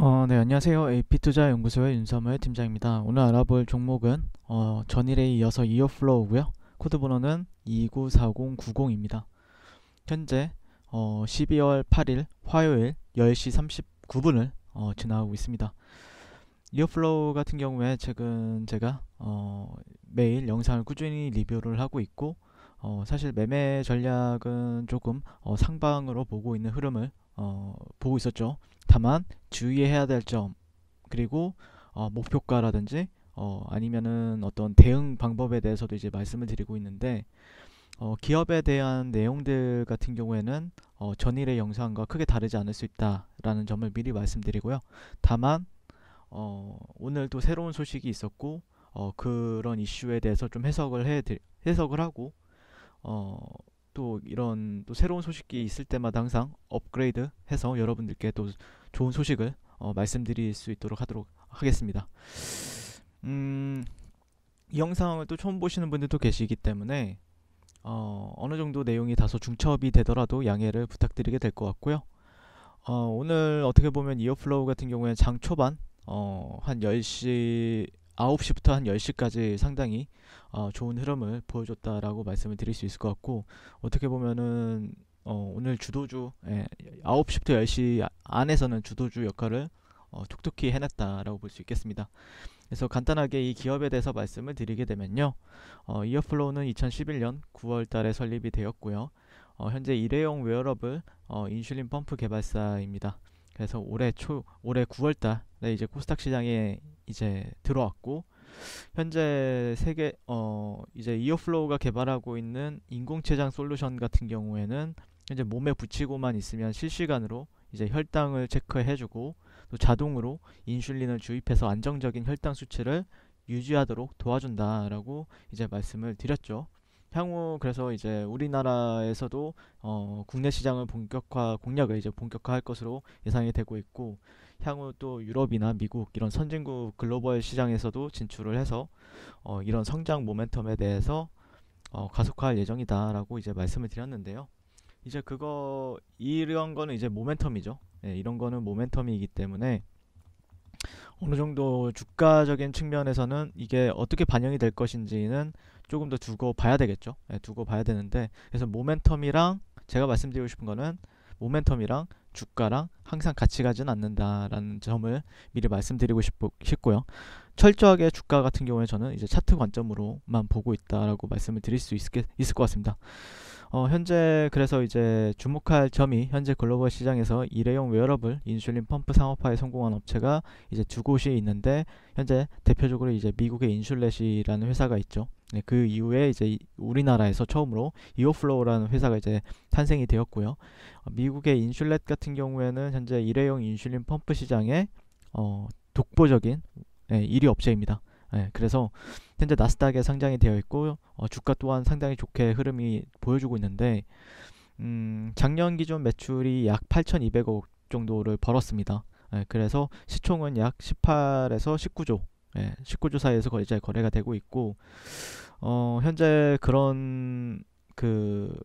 어, 네, 안녕하세요. AP투자연구소의 윤서무의 팀장입니다. 오늘 알아볼 종목은 어, 전일에 이어서 이어플로우고요. 코드 번호는 294090입니다. 현재 어, 12월 8일 화요일 10시 39분을 어, 지나고 있습니다. 이어플로우 같은 경우에 최근 제가 어, 매일 영상을 꾸준히 리뷰를 하고 있고 어, 사실 매매 전략은 조금 어, 상방으로 보고 있는 흐름을 어, 보고 있었죠. 다만 주의해야 될 점 그리고 어, 목표가라든지 어, 아니면은 어떤 대응 방법에 대해서도 이제 말씀을 드리고 있는데 어, 기업에 대한 내용들 같은 경우에는 어, 전일의 영상과 크게 다르지 않을 수 있다라는 점을 미리 말씀드리고요. 다만 어, 오늘 도 새로운 소식이 있었고 어, 그런 이슈에 대해서 좀 해석을 해 해석을 하고 어, 또 이런 또 새로운 소식이 있을 때마다 항상 업그레이드 해서 여러분들께 또 좋은 소식을 어, 말씀드릴 수 있도록 하도록 하겠습니다. 음, 이 영상을 또 처음 보시는 분들도 계시기 때문에 어, 어느 정도 내용이 다소 중첩이 되더라도 양해를 부탁드리게 될 것 같고요. 어, 오늘 어떻게 보면 이어플로우 같은 경우에는 장 초반 어, 한 10시 9시부터 한 10시까지 상당히 어, 좋은 흐름을 보여줬다라고 말씀을 드릴 수 있을 것 같고 어떻게 보면은 어, 오늘 주도주 예, 9시부터 10시 안에서는 주도주 역할을 어, 톡톡히 해냈다라고 볼 수 있겠습니다. 그래서 간단하게 이 기업에 대해서 말씀을 드리게 되면요. 어, 이어플로우는 2011년 9월 달에 설립이 되었고요. 어, 현재 일회용 웨어러블 어, 인슐린 펌프 개발사입니다. 그래서 올해 초 올해 9월 달에 이제 코스닥 시장에 이제 들어왔고 현재 세계 어 이제 이어플로우가 개발하고 있는 인공체장 솔루션 같은 경우에는 현재 몸에 붙이고만 있으면 실시간으로 이제 혈당을 체크해주고 또 자동으로 인슐린을 주입해서 안정적인 혈당 수치를 유지하도록 도와준다라고 이제 말씀을 드렸죠. 향후 그래서 이제 우리나라에서도 어 국내 시장을 본격화 공략을 이제 본격화할 것으로 예상이 되고 있고 향후 또 유럽이나 미국 이런 선진국 글로벌 시장에서도 진출을 해서 어, 이런 성장 모멘텀에 대해서 어, 가속화할 예정이다라고 이제 말씀을 드렸는데요. 이제 그거 이런 거는 이제 모멘텀이죠. 예, 이런 거는 모멘텀이기 때문에 어느 정도 주가적인 측면에서는 이게 어떻게 반영이 될 것인지는 조금 더 두고 봐야 되겠죠. 예, 두고 봐야 되는데 그래서 모멘텀이랑 제가 말씀드리고 싶은 거는 모멘텀이랑 주가랑 항상 같이 가진 않는다라는 점을 미리 말씀드리고 싶고, 싶고요 철저하게 주가 같은 경우에 저는 이제 차트 관점으로만 보고 있다라고 말씀을 드릴 수 있을, 있을 것 같습니다. 어, 현재 그래서 이제 주목할 점이 현재 글로벌 시장에서 일회용 웨어러블 인슐린 펌프 상업화에 성공한 업체가 이제 두 곳이 있는데 현재 대표적으로 이제 미국의 인슐렛이라는 회사가 있죠. 네, 그 이후에 이제 우리나라에서 처음으로 이오플로우라는 회사가 이제 탄생이 되었고요. 어, 미국의 인슐렛 같은 경우에는 현재 일회용 인슐린 펌프 시장의 어, 독보적인 예, 1위 업체입니다. 예, 그래서 현재 나스닥에 상장이 되어 있고 어, 주가 또한 상당히 좋게 흐름이 보여주고 있는데 음, 작년 기준 매출이 약 8,200억 정도를 벌었습니다. 예, 그래서 시총은 약 18에서 19조, 예, 19조 사이에서 거, 이 거래가 되고 있고 어, 현재 그런 그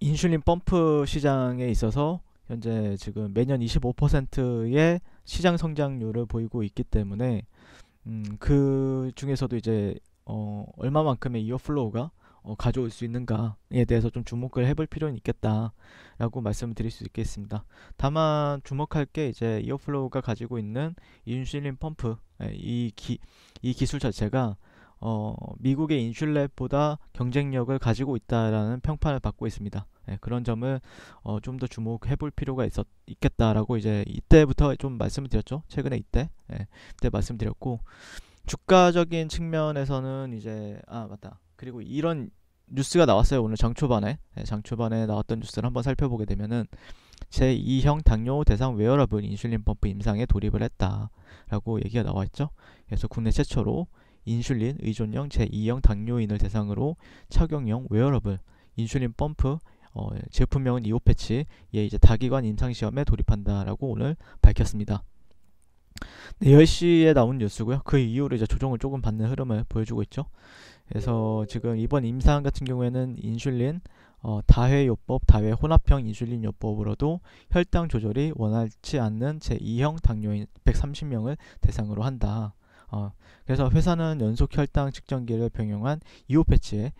인슐린 펌프 시장에 있어서 현재 지금 매년 25%의 시장 성장률을 보이고 있기 때문에 음, 그 중에서도 이제 어, 얼마만큼의 이어플로우가 어, 가져올 수 있는가에 대해서 좀 주목을 해볼 필요는 있겠다라고 말씀을 드릴 수 있겠습니다. 다만 주목할 게 이제 이어플로우가 가지고 있는 인슐린 펌프 예, 이, 기, 이 기술 자체가 어, 미국의 인슐렛보다 경쟁력을 가지고 있다라는 평판을 받고 있습니다. 예, 그런 점을 어, 좀 더 주목해 볼 필요가 있었, 있겠다라고 이제 이때부터 좀 말씀을 드렸죠. 최근에 이때. 예, 이때 말씀드렸고 주가적인 측면에서는 이제 아, 맞다. 그리고 이런 뉴스가 나왔어요. 오늘 장 초반에. 예, 장 초반에 나왔던 뉴스를 한번 살펴보게 되면은 제2형 당뇨 대상 웨어러블 인슐린 펌프 임상에 돌입을 했다라고 얘기가 나와 있죠. 그래서 국내 최초로 인슐린 의존형 제2형 당뇨인을 대상으로 착용형 웨어러블 인슐린 펌프 어, 예, 제품명은 이오 패치, 예, 이제 다기관 임상시험에 돌입한다라고 오늘 밝혔습니다. 네, 10시에 나온 뉴스고요. 그 이후로 이제 조정을 조금 받는 흐름을 보여주고 있죠. 그래서 지금 이번 임상 같은 경우에는 인슐린, 어, 다회요법, 다회혼합형 인슐린 요법으로도 혈당 조절이 원활치 않는 제2형 당뇨인 130명을 대상으로 한다. 어, 그래서 회사는 연속 혈당 측정기를 병용한 이오 패치에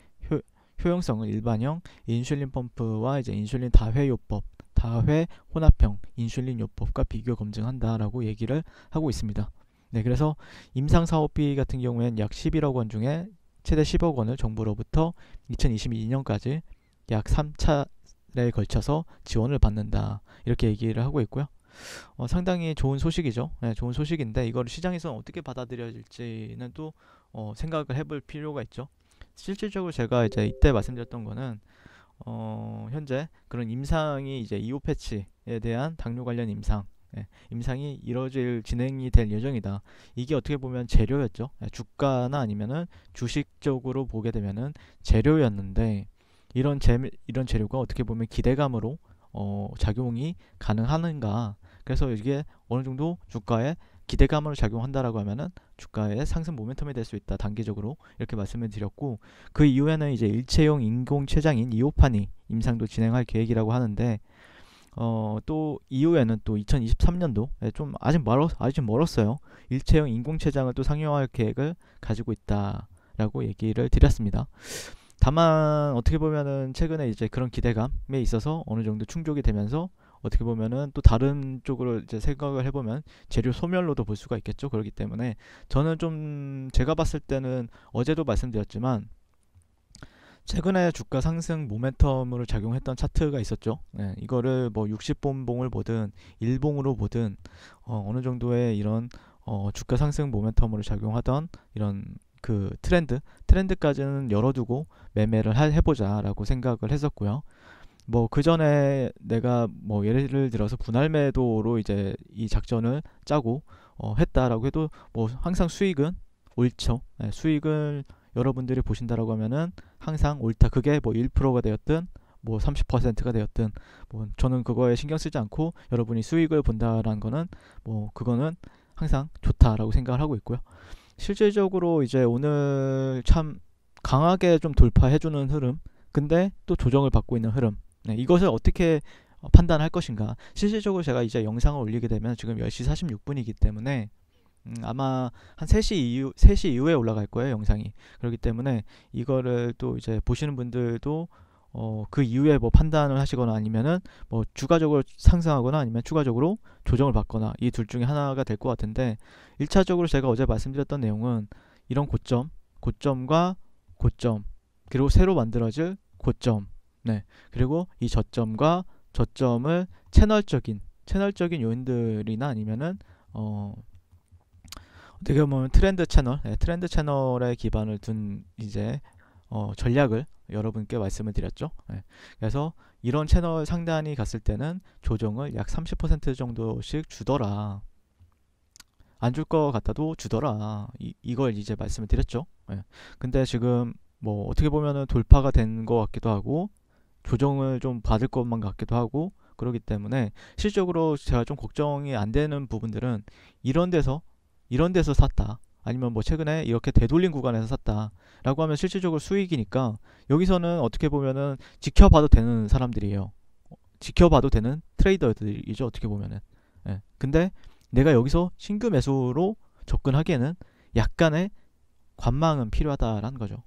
효용성은 일반형 인슐린 펌프와 이제 인슐린 다회요법, 다회 혼합형 인슐린 요법과 비교 검증한다라고 얘기를 하고 있습니다. 네, 그래서 임상 사업비 같은 경우에는 약 11억 원 중에 최대 10억 원을 정부로부터 2022년까지 약 3차례에 걸쳐서 지원을 받는다. 이렇게 얘기를 하고 있고요. 어, 상당히 좋은 소식이죠. 네, 좋은 소식인데 이걸 시장에서는 어떻게 받아들여질지는 또 어, 생각을 해볼 필요가 있죠. 실질적으로 제가 이제 이때 말씀드렸던 거는 어, 현재 그런 임상이 이제 이호 패치에 대한 당뇨 관련 임상 예, 임상이 이뤄질 진행이 될 예정이다. 이게 어떻게 보면 재료였죠. 예, 주가나 아니면은 주식적으로 보게 되면은 재료였는데 이런 재 이런 재료가 어떻게 보면 기대감으로 어, 작용이 가능하는가. 그래서 이게 어느 정도 주가에 기대감으로 작용한다라고 하면은 주가의 상승 모멘텀이 될 수 있다 단기적으로 이렇게 말씀을 드렸고 그 이후에는 이제 일체형 인공 췌장인 이오파니 임상도 진행할 계획이라고 하는데 어 또 이후에는 또 2023년도에 예, 좀 아직 멀어 아직 멀었어요 일체형 인공 췌장을 또 상용화할 계획을 가지고 있다라고 얘기를 드렸습니다. 다만 어떻게 보면은 최근에 이제 그런 기대감에 있어서 어느 정도 충족이 되면서 어떻게 보면은 또 다른 쪽으로 이제 생각을 해보면 재료 소멸로도 볼 수가 있겠죠. 그렇기 때문에 저는 좀 제가 봤을 때는 어제도 말씀드렸지만 최근에 주가 상승 모멘텀으로 작용했던 차트가 있었죠. 네, 이거를 뭐 60본봉을 보든 일봉으로 보든 어, 어느 정도의 이런 어, 주가 상승 모멘텀으로 작용하던 이런 그 트렌드 트렌드까지는 열어두고 매매를 해보자라고 생각을 했었고요. 뭐그 전에 내가 뭐 예를 들어서 분할매도로 이제 이 작전을 짜고 어, 했다라고 해도 뭐 항상 수익은 옳죠. 네, 수익을 여러분들이 보신다라고 하면은 항상 옳다. 그게 뭐 1%가 되었든 뭐 30%가 되었든 뭐 저는 그거에 신경 쓰지 않고 여러분이 수익을 본다라는 거는 뭐 그거는 항상 좋다라고 생각을 하고 있고요. 실질적으로 이제 오늘 참 강하게 좀 돌파해주는 흐름, 근데 또 조정을 받고 있는 흐름, 네, 이것을 어떻게 어, 판단할 것인가. 실질적으로 제가 이제 영상을 올리게 되면 지금 10시 46분이기 때문에 음, 아마 한 3시 이후 3시 이후에 올라갈 거예요, 영상이. 그렇기 때문에 이거를 또 이제 보시는 분들도 어, 그 이후에 뭐 판단을 하시거나 아니면은 뭐 추가적으로 상승하거나 아니면 추가적으로 조정을 받거나 이 둘 중에 하나가 될 것 같은데 1차적으로 제가 어제 말씀드렸던 내용은 이런 고점, 고점과 고점, 그리고 새로 만들어질 고점 네. 그리고 이 저점과 저점을 채널적인 채널적인 요인들이나 아니면은 어 어떻게 보면 트렌드 채널, 네, 트렌드 채널에 기반을 둔 이제 어, 전략을 여러분께 말씀을 드렸죠. 네. 그래서 이런 채널 상단이 갔을 때는 조정을 약 30% 정도씩 주더라. 안 줄 것 같아도 주더라. 이, 걸 이제 말씀을 드렸죠. 네. 근데 지금 뭐 어떻게 보면은 돌파가 된 것 같기도 하고 조정을 좀 받을 것만 같기도 하고 그러기 때문에 실적으로 제가 좀 걱정이 안 되는 부분들은 이런 데서 이런 데서 샀다 아니면 뭐 최근에 이렇게 되돌린 구간에서 샀다라고 하면 실질적으로 수익이니까 여기서는 어떻게 보면은 지켜봐도 되는 사람들이에요 지켜봐도 되는 트레이더들이죠 어떻게 보면은 예. 근데 내가 여기서 신규 매수로 접근하기에는 약간의 관망은 필요하다라는 거죠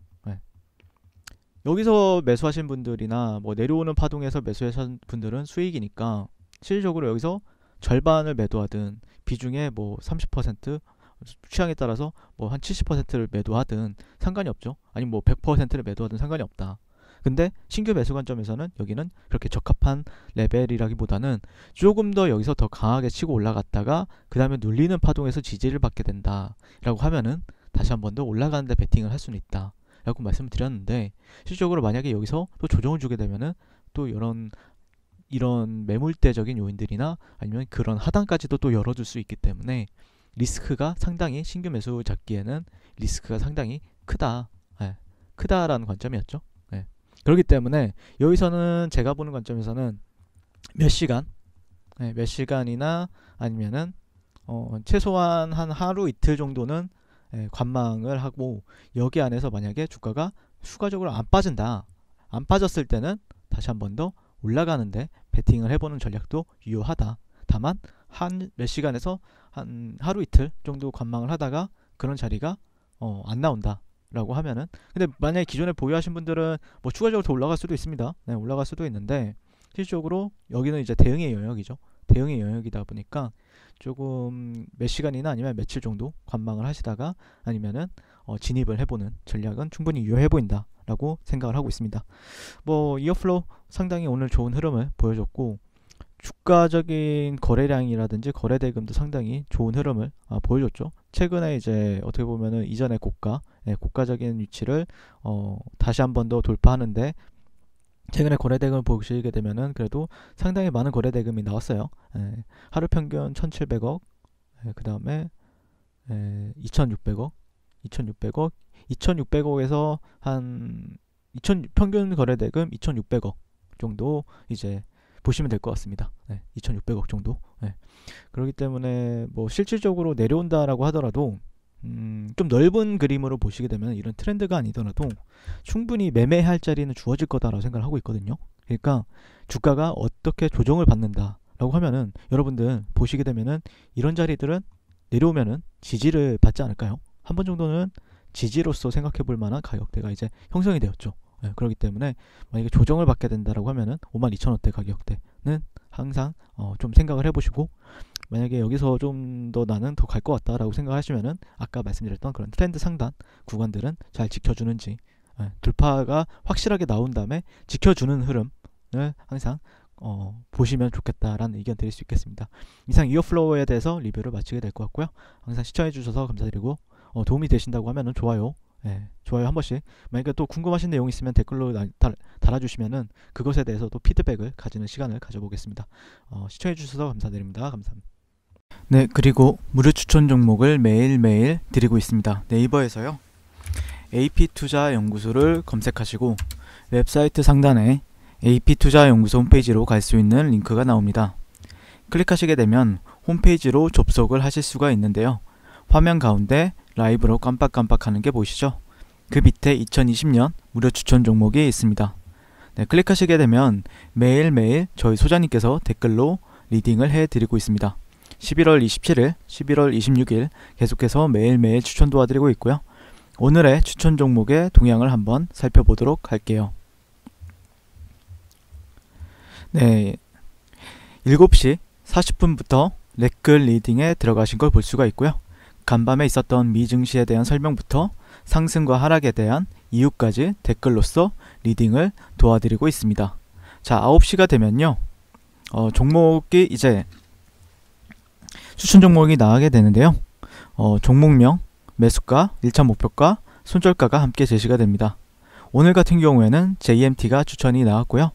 여기서 매수하신 분들이나 뭐 내려오는 파동에서 매수하신 분들은 수익이니까 실질적으로 여기서 절반을 매도하든 비중의 뭐 30% 취향에 따라서 뭐 한 70%를 매도하든 상관이 없죠. 아니면 뭐 100%를 매도하든 상관이 없다. 근데 신규 매수 관점에서는 여기는 그렇게 적합한 레벨이라기보다는 조금 더 여기서 더 강하게 치고 올라갔다가 그 다음에 눌리는 파동에서 지지를 받게 된다라고 하면은 다시 한 번 더 올라가는데 베팅을 할 수는 있다. 라고 말씀을 드렸는데 실질적으로 만약에 여기서 또 조정을 주게 되면은 또 이런 이런 매물대적인 요인들이나 아니면 그런 하단까지도 또 열어줄 수 있기 때문에 리스크가 상당히 신규 매수 잡기에는 리스크가 상당히 크다 예, 크다라는 관점이었죠 예. 그렇기 때문에 여기서는 제가 보는 관점에서는 몇 시간 예, 몇 시간이나 아니면은 어, 최소한 한 하루 이틀 정도는 예, 관망을 하고 여기 안에서 만약에 주가가 추가적으로 안 빠진다. 안 빠졌을 때는 다시 한 번 더 올라가는데 베팅을 해보는 전략도 유효하다. 다만 한 몇 시간에서 한 하루 이틀 정도 관망을 하다가 그런 자리가 어, 안 나온다. 라고 하면은 근데 만약에 기존에 보유하신 분들은 뭐 추가적으로 더 올라갈 수도 있습니다. 네, 올라갈 수도 있는데 실질적으로 여기는 이제 대응의 영역이죠. 대응의 영역이다 보니까 조금 몇 시간이나 아니면 며칠 정도 관망을 하시다가 아니면은 어, 진입을 해보는 전략은 충분히 유효해 보인다라고 생각을 하고 있습니다. 뭐이어플로 상당히 오늘 좋은 흐름을 보여줬고 주가적인 거래량이라든지 거래대금도 상당히 좋은 흐름을 아, 보여줬죠. 최근에 이제 어떻게 보면은 이전의 고가, 예, 고가적인 위치를 어, 다시 한 번 더 돌파하는데 최근에 거래대금을 보시게 되면은 그래도 상당히 많은 거래대금이 나왔어요. 예, 하루 평균 1,700억, 예, 그 다음에 예, 2,600억, 2,600억, 2,600억에서 한 2 0 0 0 평균 거래대금 2,600억 정도 이제 보시면 될 것 같습니다. 네, 예, 2,600억 정도. 네. 그렇기 때문에 뭐 실질적으로 내려온다라고 하더라도 음, 좀 넓은 그림으로 보시게 되면 이런 트렌드가 아니더라도 충분히 매매할 자리는 주어질 거다라고 생각을 하고 있거든요. 그러니까 주가가 어떻게 조정을 받는다라고 하면은 여러분들 보시게 되면은 이런 자리들은 내려오면은 지지를 받지 않을까요? 한 번 정도는 지지로서 생각해 볼 만한 가격대가 이제 형성이 되었죠. 네, 그렇기 때문에 만약에 조정을 받게 된다라고 하면은 52,000원대 가격대는 항상 어, 좀 생각을 해보시고 만약에 여기서 좀 더 나는 더 갈 것 같다라고 생각하시면은 아까 말씀드렸던 그런 트렌드 상단 구간들은 잘 지켜주는지 예, 돌파가 확실하게 나온 다음에 지켜주는 흐름을 항상 어, 보시면 좋겠다라는 의견 드릴 수 있겠습니다. 이상 이어플로어에 대해서 리뷰를 마치게 될 것 같고요. 항상 시청해주셔서 감사드리고 어, 도움이 되신다고 하면은 좋아요. 예, 좋아요 한 번씩. 만약에 또 궁금하신 내용 있으면 댓글로 나, 달, 달아주시면은 그것에 대해서 또 피드백을 가지는 시간을 가져보겠습니다. 어, 시청해주셔서 감사드립니다. 감사합니다. 네, 그리고 무료 추천 종목을 매일매일 드리고 있습니다. 네이버에서요. AP투자연구소를 검색하시고 웹사이트 상단에 AP투자연구소 홈페이지로 갈 수 있는 링크가 나옵니다. 클릭하시게 되면 홈페이지로 접속을 하실 수가 있는데요. 화면 가운데 라이브로 깜빡깜빡하는 게 보이시죠? 그 밑에 2020년 무료 추천 종목이 있습니다. 네, 클릭하시게 되면 매일매일 저희 소장님께서 댓글로 리딩을 해드리고 있습니다. 11월 27일, 11월 26일 계속해서 매일매일 추천 도와드리고 있고요. 오늘의 추천 종목의 동향을 한번 살펴보도록 할게요. 네. 7시 40분부터 레클 리딩에 들어가신 걸 볼 수가 있고요. 간밤에 있었던 미 증시에 대한 설명부터 상승과 하락에 대한 이유까지 댓글로써 리딩을 도와드리고 있습니다. 자, 9시가 되면요. 어, 종목이 이제 추천 종목이 나가게 되는데요. 어, 종목명, 매수가, 1차 목표가, 손절가가 함께 제시가 됩니다. 오늘 같은 경우에는 JMT가 추천이 나왔고요.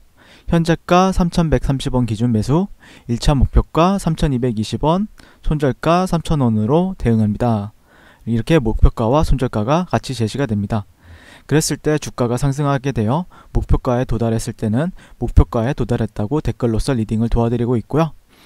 현재가 3,130원 기준 매수, 1차 목표가 3,220원, 손절가 3,000원으로 대응합니다. 이렇게 목표가와 손절가가 같이 제시가 됩니다. 그랬을 때 주가가 상승하게 되어 목표가에 도달했을 때는 목표가에 도달했다고 댓글로써 리딩을 도와드리고 있고요.